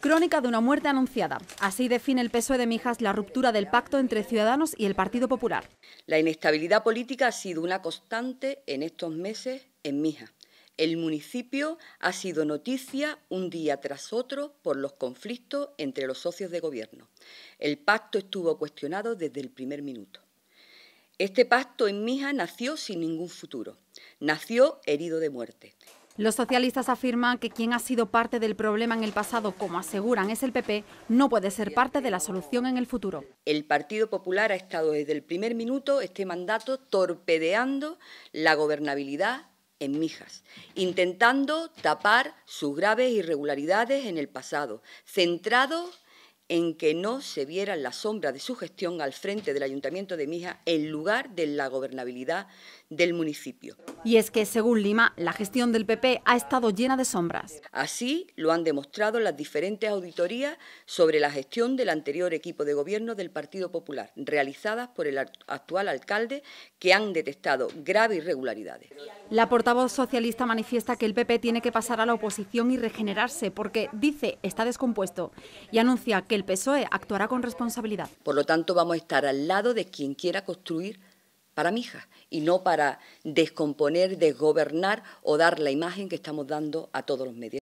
Crónica de una muerte anunciada. Así define el PSOE de Mijas la ruptura del pacto entre Ciudadanos y el Partido Popular. La inestabilidad política ha sido una constante en estos meses en Mijas. El municipio ha sido noticia un día tras otro por los conflictos entre los socios de gobierno. El pacto estuvo cuestionado desde el primer minuto. Este pacto en Mijas nació sin ningún futuro, nació herido de muerte. Los socialistas afirman que quien ha sido parte del problema en el pasado, como aseguran es el PP, no puede ser parte de la solución en el futuro. El Partido Popular ha estado desde el primer minuto este mandato torpedeando la gobernabilidad en Mijas, intentando tapar sus graves irregularidades en el pasado, centrado en que no se viera la sombra de su gestión al frente del Ayuntamiento de Mija en lugar de la gobernabilidad del municipio. Y es que, según Lima, la gestión del PP ha estado llena de sombras. Así lo han demostrado las diferentes auditorías sobre la gestión del anterior equipo de gobierno del Partido Popular, realizadas por el actual alcalde, que han detectado graves irregularidades. La portavoz socialista manifiesta que el PP tiene que pasar a la oposición y regenerarse, porque, dice, está descompuesto, y anuncia que el PSOE actuará con responsabilidad. Por lo tanto, vamos a estar al lado de quien quiera construir para hija y no para descomponer, desgobernar o dar la imagen que estamos dando a todos los medios.